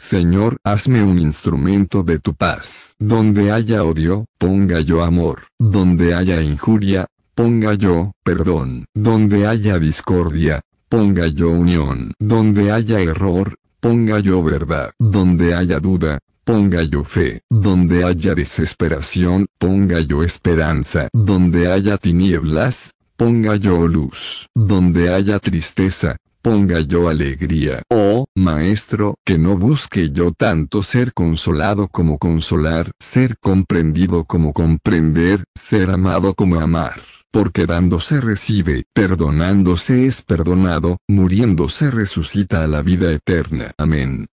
Señor, hazme un instrumento de tu paz. Donde haya odio, ponga yo amor. Donde haya injuria, ponga yo perdón. Donde haya discordia, ponga yo unión. Donde haya error, ponga yo verdad. Donde haya duda, ponga yo fe. Donde haya desesperación, ponga yo esperanza. Donde haya tinieblas, ponga yo luz. Donde haya tristeza, ponga yo alegría. Oh, Maestro, que no busque yo tanto ser consolado como consolar, ser comprendido como comprender, ser amado como amar porque dándose recibe, perdonándose es perdonado, muriéndose resucita a la vida eterna. Amén.